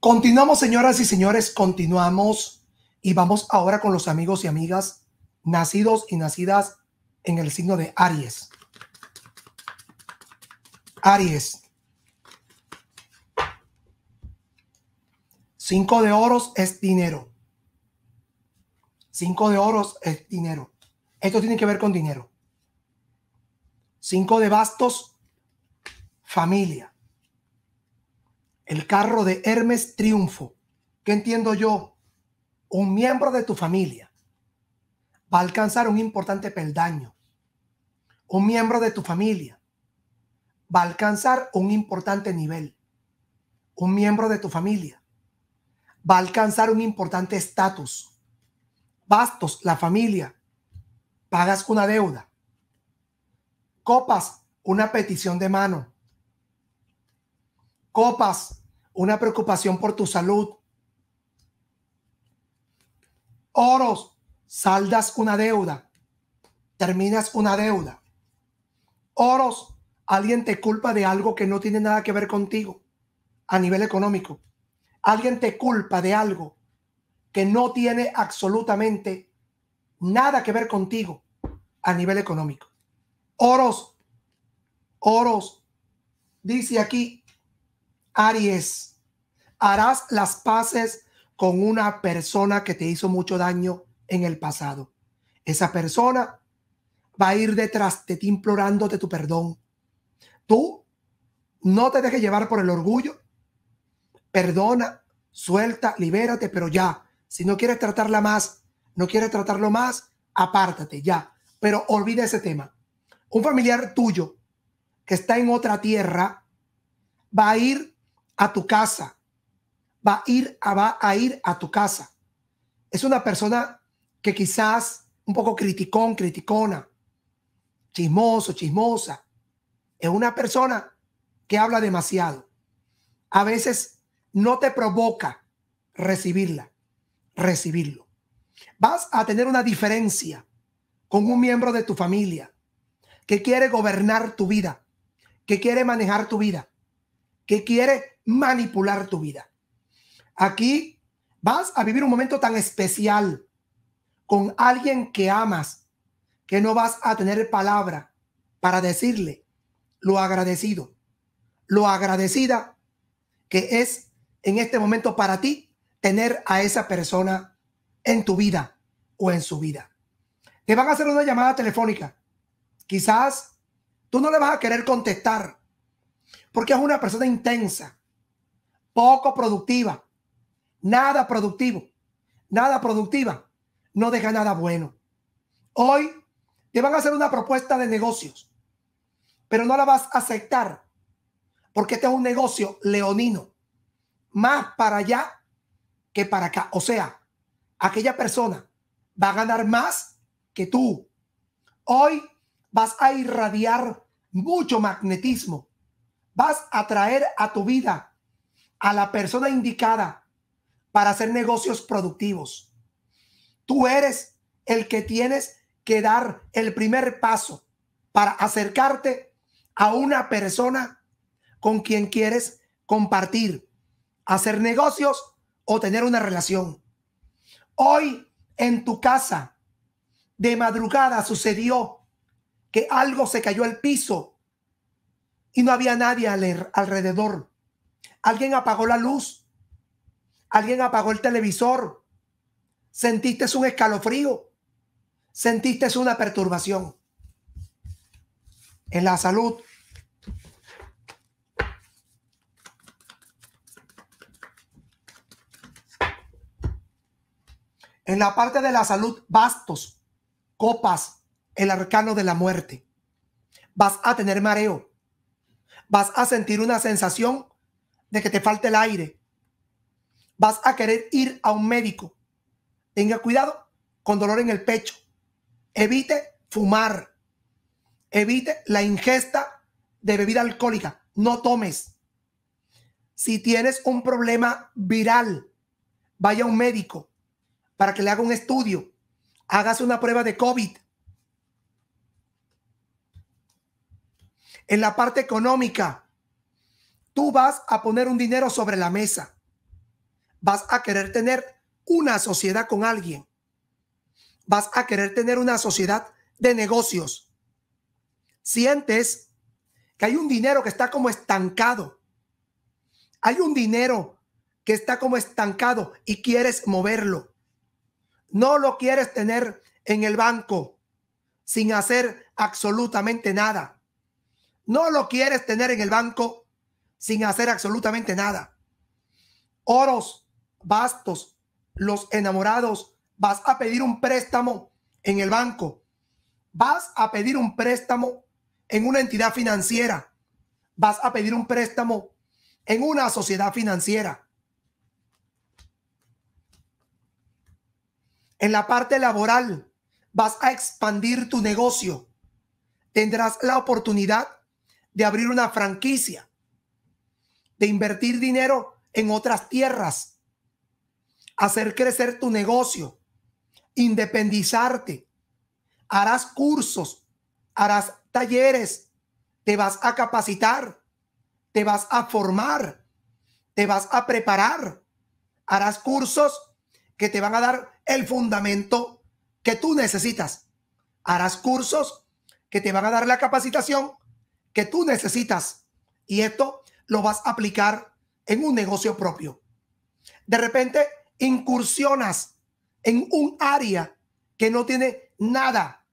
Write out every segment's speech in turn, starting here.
Continuamos, señoras y señores, continuamos y vamos ahora con los amigos y amigas nacidos y nacidas en el signo de Aries. Aries. Cinco de oros es dinero. Cinco de oros es dinero. Esto tiene que ver con dinero. Cinco de bastos, familia el carro de Hermes Triunfo. ¿Qué entiendo yo? Un miembro de tu familia va a alcanzar un importante peldaño. Un miembro de tu familia va a alcanzar un importante nivel. Un miembro de tu familia va a alcanzar un importante estatus. Bastos, la familia, pagas una deuda. Copas, una petición de mano. Copas, una preocupación por tu salud. Oros, saldas una deuda, terminas una deuda. Oros, alguien te culpa de algo que no tiene nada que ver contigo a nivel económico. Alguien te culpa de algo que no tiene absolutamente nada que ver contigo a nivel económico. Oros, oros, dice aquí, Aries, harás las paces con una persona que te hizo mucho daño en el pasado. Esa persona va a ir detrás de ti implorándote tu perdón. Tú no te dejes llevar por el orgullo. Perdona, suelta, libérate, pero ya. Si no quieres tratarla más, no quieres tratarlo más, apártate ya. Pero olvida ese tema. Un familiar tuyo que está en otra tierra va a ir a tu casa. Va a ir a, va a, ir a tu casa. Es una persona que quizás un poco criticón, criticona, chismoso, chismosa. Es una persona que habla demasiado. A veces no te provoca recibirla, recibirlo. Vas a tener una diferencia con un miembro de tu familia que quiere gobernar tu vida, que quiere manejar tu vida, que quiere manipular tu vida. Aquí vas a vivir un momento tan especial con alguien que amas, que no vas a tener palabra para decirle lo agradecido, lo agradecida que es en este momento para ti tener a esa persona en tu vida o en su vida. Te van a hacer una llamada telefónica. Quizás tú no le vas a querer contestar porque es una persona intensa, poco productiva, nada productivo, nada productiva, no deja nada bueno. Hoy te van a hacer una propuesta de negocios, pero no la vas a aceptar porque este es un negocio leonino, más para allá que para acá. O sea, aquella persona va a ganar más que tú. Hoy vas a irradiar mucho magnetismo, vas a traer a tu vida a la persona indicada para hacer negocios productivos. Tú eres el que tienes que dar el primer paso para acercarte a una persona con quien quieres compartir, hacer negocios o tener una relación. Hoy en tu casa, de madrugada, sucedió que algo se cayó al piso y no había nadie alrededor. Alguien apagó la luz. Alguien apagó el televisor. Sentiste un escalofrío. Sentiste una perturbación. En la salud. En la parte de la salud, bastos, copas, el arcano de la muerte. Vas a tener mareo. Vas a sentir una sensación de que te falte el aire. Vas a querer ir a un médico. Tenga cuidado con dolor en el pecho. Evite fumar. Evite la ingesta de bebida alcohólica. No tomes. Si tienes un problema viral, vaya a un médico para que le haga un estudio. Hágase una prueba de COVID. En la parte económica, tú vas a poner un dinero sobre la mesa. Vas a querer tener una sociedad con alguien. Vas a querer tener una sociedad de negocios. Sientes que hay un dinero que está como estancado. Hay un dinero que está como estancado y quieres moverlo. No lo quieres tener en el banco sin hacer absolutamente nada. No lo quieres tener en el banco sin hacer absolutamente nada. Oros, bastos, los enamorados, vas a pedir un préstamo en el banco, vas a pedir un préstamo en una entidad financiera, vas a pedir un préstamo en una sociedad financiera. En la parte laboral, vas a expandir tu negocio. Tendrás la oportunidad de abrir una franquicia de invertir dinero en otras tierras, hacer crecer tu negocio, independizarte, harás cursos, harás talleres, te vas a capacitar, te vas a formar, te vas a preparar, harás cursos que te van a dar el fundamento que tú necesitas, harás cursos que te van a dar la capacitación que tú necesitas. Y esto lo vas a aplicar en un negocio propio. De repente incursionas en un área que no tiene nada,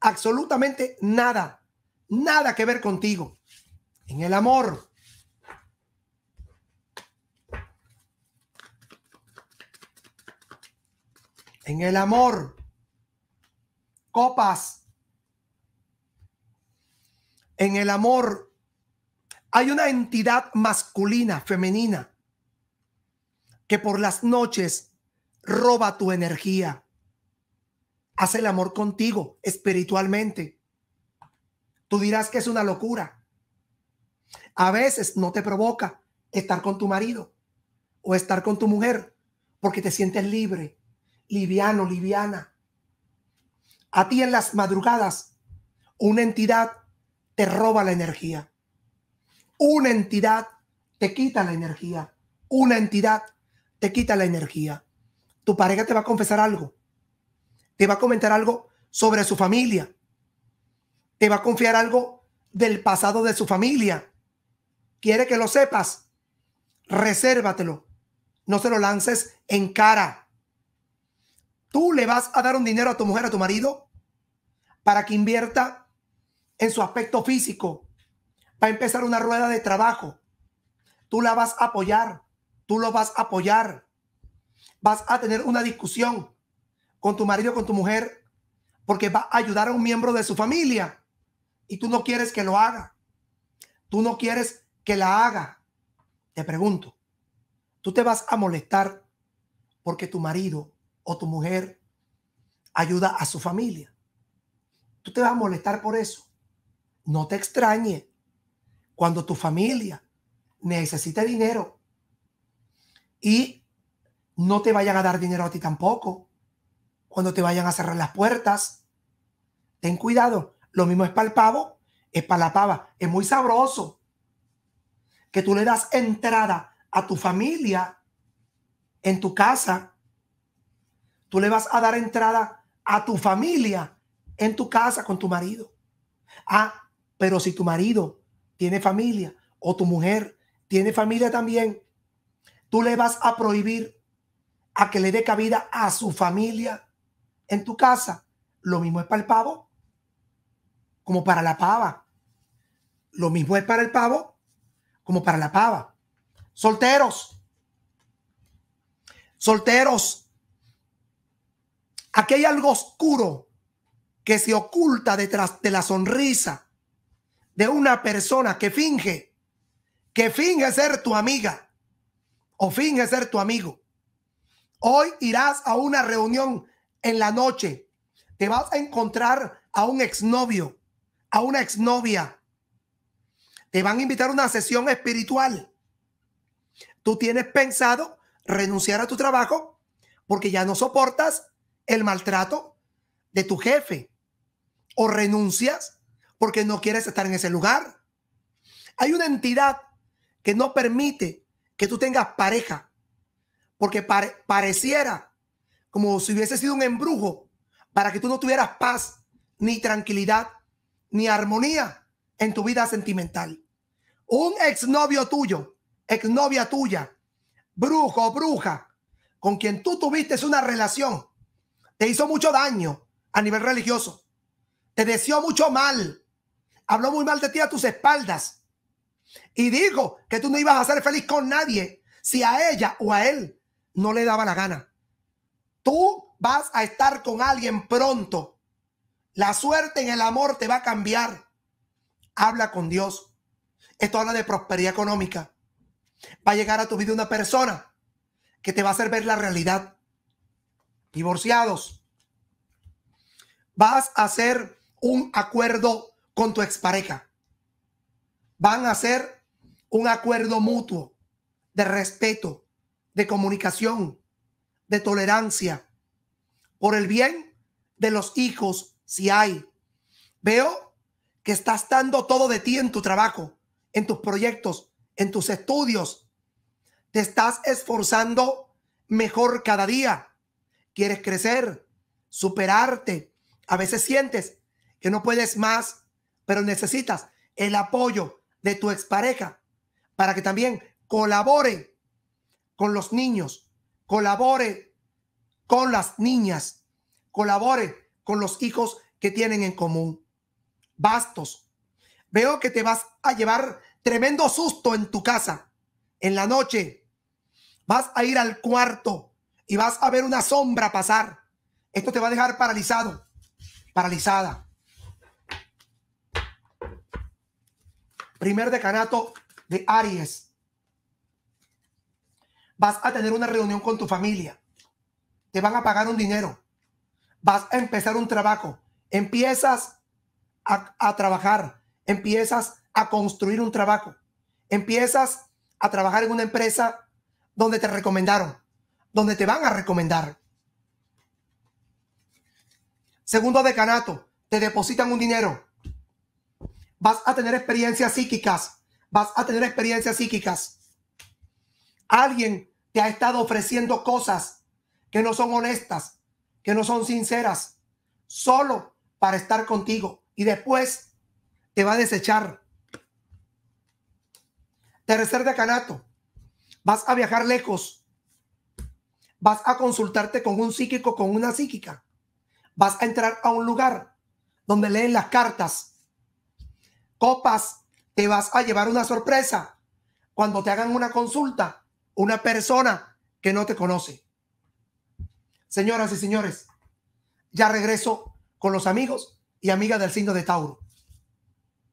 absolutamente nada, nada que ver contigo. En el amor. En el amor. Copas. En el amor hay una entidad masculina, femenina, que por las noches roba tu energía, hace el amor contigo espiritualmente. Tú dirás que es una locura. A veces no te provoca estar con tu marido o estar con tu mujer porque te sientes libre, liviano, liviana. A ti en las madrugadas una entidad te roba la energía. Una entidad te quita la energía. Una entidad te quita la energía. Tu pareja te va a confesar algo. Te va a comentar algo sobre su familia. Te va a confiar algo del pasado de su familia. Quiere que lo sepas. Resérvatelo. No se lo lances en cara. Tú le vas a dar un dinero a tu mujer, a tu marido, para que invierta en su aspecto físico, Va a empezar una rueda de trabajo. Tú la vas a apoyar. Tú lo vas a apoyar. Vas a tener una discusión con tu marido, con tu mujer, porque va a ayudar a un miembro de su familia. Y tú no quieres que lo haga. Tú no quieres que la haga. Te pregunto, ¿tú te vas a molestar porque tu marido o tu mujer ayuda a su familia? ¿Tú te vas a molestar por eso? No te extrañe cuando tu familia necesite dinero y no te vayan a dar dinero a ti tampoco, cuando te vayan a cerrar las puertas, ten cuidado. Lo mismo es para el pavo, es para la pava. Es muy sabroso que tú le das entrada a tu familia en tu casa. Tú le vas a dar entrada a tu familia en tu casa con tu marido. Ah, pero si tu marido tiene familia, o tu mujer tiene familia también, tú le vas a prohibir a que le dé cabida a su familia en tu casa. Lo mismo es para el pavo, como para la pava. Lo mismo es para el pavo, como para la pava. Solteros. Solteros. Aquí hay algo oscuro que se oculta detrás de la sonrisa de una persona que finge, que finge ser tu amiga o finge ser tu amigo. Hoy irás a una reunión en la noche. Te vas a encontrar a un exnovio, a una exnovia. Te van a invitar a una sesión espiritual. Tú tienes pensado renunciar a tu trabajo porque ya no soportas el maltrato de tu jefe o renuncias porque no quieres estar en ese lugar. Hay una entidad que no permite que tú tengas pareja, porque pareciera como si hubiese sido un embrujo para que tú no tuvieras paz, ni tranquilidad, ni armonía en tu vida sentimental. Un exnovio tuyo, exnovia tuya, brujo o bruja, con quien tú tuviste una relación, te hizo mucho daño a nivel religioso, te deseó mucho mal, Habló muy mal de ti a tus espaldas. Y dijo que tú no ibas a ser feliz con nadie si a ella o a él no le daba la gana. Tú vas a estar con alguien pronto. La suerte en el amor te va a cambiar. Habla con Dios. Esto habla de prosperidad económica. Va a llegar a tu vida una persona que te va a hacer ver la realidad. Divorciados. Vas a hacer un acuerdo con tu expareja. Van a ser. un acuerdo mutuo de respeto, de comunicación, de tolerancia, por el bien de los hijos, si hay. Veo que estás dando todo de ti en tu trabajo, en tus proyectos, en tus estudios. Te estás esforzando mejor cada día. Quieres crecer, superarte. A veces sientes que no puedes más pero necesitas el apoyo de tu expareja para que también colabore con los niños, colabore con las niñas, colabore con los hijos que tienen en común. Bastos, veo que te vas a llevar tremendo susto en tu casa, en la noche. Vas a ir al cuarto y vas a ver una sombra pasar. Esto te va a dejar paralizado, paralizada. primer decanato de Aries. Vas a tener una reunión con tu familia. Te van a pagar un dinero. Vas a empezar un trabajo. Empiezas a, a trabajar. Empiezas a construir un trabajo. Empiezas a trabajar en una empresa donde te recomendaron, donde te van a recomendar. Segundo decanato, te depositan un dinero vas a tener experiencias psíquicas, vas a tener experiencias psíquicas. Alguien te ha estado ofreciendo cosas que no son honestas, que no son sinceras, solo para estar contigo y después te va a desechar. Tercer decanato, vas a viajar lejos, vas a consultarte con un psíquico, con una psíquica, vas a entrar a un lugar donde leen las cartas copas, te vas a llevar una sorpresa cuando te hagan una consulta una persona que no te conoce. Señoras y señores, ya regreso con los amigos y amigas del signo de Tauro.